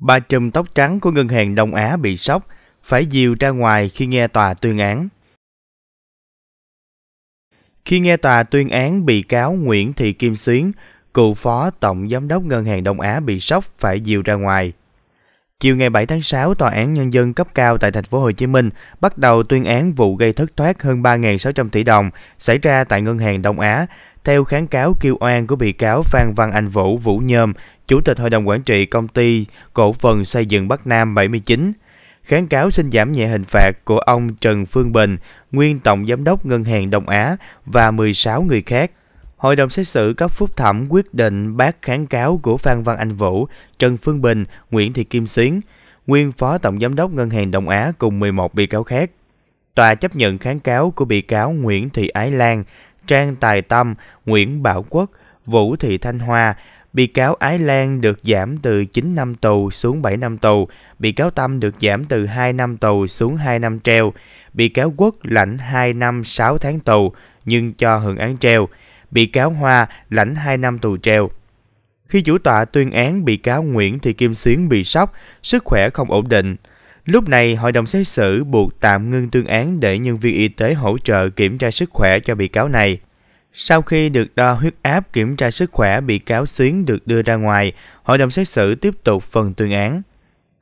Ba trùm tóc trắng của ngân hàng Đông Á bị sốc, phải dìu ra ngoài khi nghe tòa tuyên án. Khi nghe tòa tuyên án bị cáo Nguyễn Thị Kim Xuyến, cựu phó tổng giám đốc ngân hàng Đông Á bị sốc phải dìu ra ngoài. Chiều ngày 7 tháng 6, tòa án nhân dân cấp cao tại thành phố Hồ Chí Minh bắt đầu tuyên án vụ gây thất thoát hơn 3.600 tỷ đồng xảy ra tại ngân hàng Đông Á theo kháng cáo kêu oan của bị cáo Phan Văn Anh Vũ Vũ Nhôm, Chủ tịch Hội đồng Quản trị Công ty Cổ phần Xây dựng Bắc Nam 79, kháng cáo xin giảm nhẹ hình phạt của ông Trần Phương Bình, nguyên Tổng Giám đốc Ngân hàng Đông Á và 16 người khác. Hội đồng xét xử cấp phúc thẩm quyết định bác kháng cáo của Phan Văn Anh Vũ, Trần Phương Bình, Nguyễn Thị Kim Xuyến, nguyên Phó Tổng Giám đốc Ngân hàng Đông Á cùng 11 bị cáo khác. Tòa chấp nhận kháng cáo của bị cáo Nguyễn Thị Ái Lan, Trang Tài Tâm, Nguyễn Bảo Quốc, Vũ Thị Thanh Hoa, bị cáo Ái Lan được giảm từ 9 năm tù xuống 7 năm tù, bị cáo Tâm được giảm từ 2 năm tù xuống 2 năm treo, bị cáo Quốc lãnh 2 năm 6 tháng tù nhưng cho hưởng án treo, bị cáo Hoa lãnh 2 năm tù treo. Khi chủ tọa tuyên án bị cáo Nguyễn Thị Kim Xuyến bị sốc, sức khỏe không ổn định. Lúc này, hội đồng xét xử buộc tạm ngưng tuyên án để nhân viên y tế hỗ trợ kiểm tra sức khỏe cho bị cáo này. Sau khi được đo huyết áp kiểm tra sức khỏe bị cáo Xuyến được đưa ra ngoài, hội đồng xét xử tiếp tục phần tuyên án.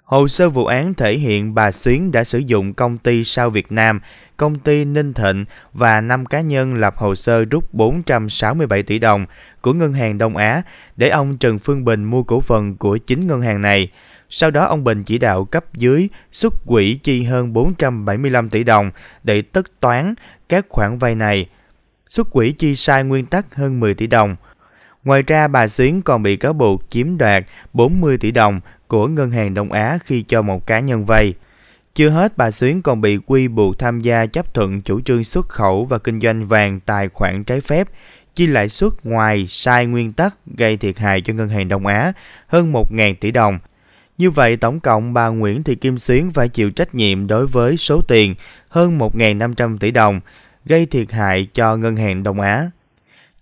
Hồ sơ vụ án thể hiện bà Xuyến đã sử dụng công ty Sao Việt Nam, công ty Ninh Thịnh và 5 cá nhân lập hồ sơ rút 467 tỷ đồng của Ngân hàng Đông Á để ông Trần Phương Bình mua cổ phần của chính ngân hàng này. Sau đó ông Bình chỉ đạo cấp dưới xuất quỹ chi hơn 475 tỷ đồng để tất toán các khoản vay này. Xuất quỹ chi sai nguyên tắc hơn 10 tỷ đồng. Ngoài ra bà Xuyến còn bị cáo buộc chiếm đoạt 40 tỷ đồng của Ngân hàng Đông Á khi cho một cá nhân vay. Chưa hết, bà Xuyến còn bị quy buộc tham gia chấp thuận chủ trương xuất khẩu và kinh doanh vàng tài khoản trái phép, chi lãi suất ngoài sai nguyên tắc gây thiệt hại cho Ngân hàng Đông Á hơn 1.000 tỷ đồng. Như vậy tổng cộng bà Nguyễn Thị Kim Xuyến phải chịu trách nhiệm đối với số tiền hơn 1.500 tỷ đồng gây thiệt hại cho Ngân hàng Đông Á.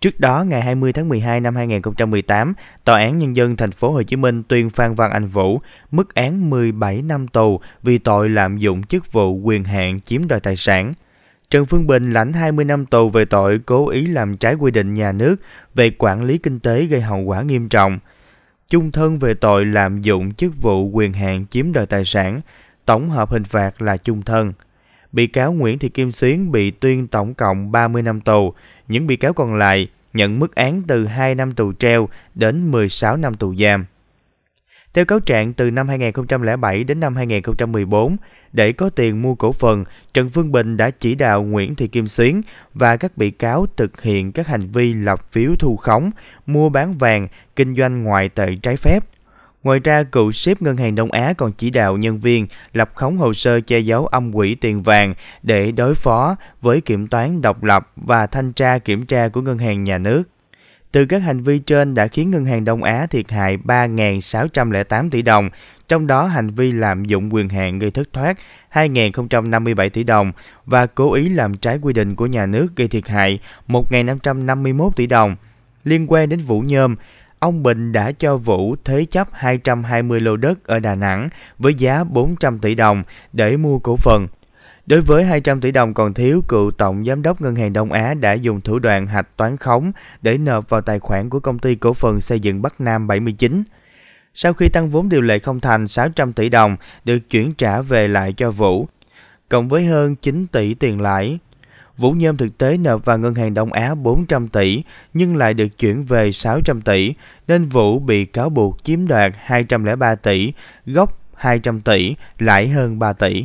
Trước đó, ngày 20 tháng 12 năm 2018, Tòa án Nhân dân thành phố Hồ Chí Minh tuyên Phan Văn Anh Vũ mức án 17 năm tù vì tội lạm dụng chức vụ quyền hạn chiếm đoạt tài sản. Trần Phương Bình lãnh 20 năm tù về tội cố ý làm trái quy định nhà nước về quản lý kinh tế gây hậu quả nghiêm trọng – chung thân về tội lạm dụng chức vụ quyền hạn chiếm đoạt tài sản, tổng hợp hình phạt là chung thân. Bị cáo Nguyễn Thị Kim Xuyến bị tuyên tổng cộng 30 năm tù, những bị cáo còn lại nhận mức án từ 2 năm tù treo đến 16 năm tù giam. Theo cáo trạng, từ năm 2007 đến năm 2014, để có tiền mua cổ phần, Trần Phương Bình đã chỉ đạo Nguyễn Thị Kim Xuyến và các bị cáo thực hiện các hành vi lập phiếu thu khống, mua bán vàng, kinh doanh ngoại tệ trái phép. Ngoài ra, cựu ship Ngân hàng Đông Á còn chỉ đạo nhân viên lập khống hồ sơ che giấu âm quỹ tiền vàng để đối phó với kiểm toán độc lập và thanh tra kiểm tra của Ngân hàng Nhà nước. Từ các hành vi trên đã khiến Ngân hàng Đông Á thiệt hại 3.608 tỷ đồng, trong đó hành vi lạm dụng quyền hạn gây thất thoát 2.057 tỷ đồng và cố ý làm trái quy định của nhà nước gây thiệt hại 1.551 tỷ đồng. Liên quan đến Vũ Nhôm, ông Bình đã cho Vũ thế chấp 220 lô đất ở Đà Nẵng với giá 400 tỷ đồng để mua cổ phần. Đối với 200 tỷ đồng còn thiếu, cựu tổng giám đốc Ngân hàng Đông Á đã dùng thủ đoạn hạch toán khống để nộp vào tài khoản của công ty cổ phần xây dựng Bắc Nam 79. Sau khi tăng vốn điều lệ không thành 600 tỷ đồng được chuyển trả về lại cho Vũ, cộng với hơn 9 tỷ tiền lãi. Vũ Nhôm thực tế nộp vào Ngân hàng Đông Á 400 tỷ nhưng lại được chuyển về 600 tỷ nên Vũ bị cáo buộc chiếm đoạt 203 tỷ, gốc 200 tỷ, lãi hơn 3 tỷ.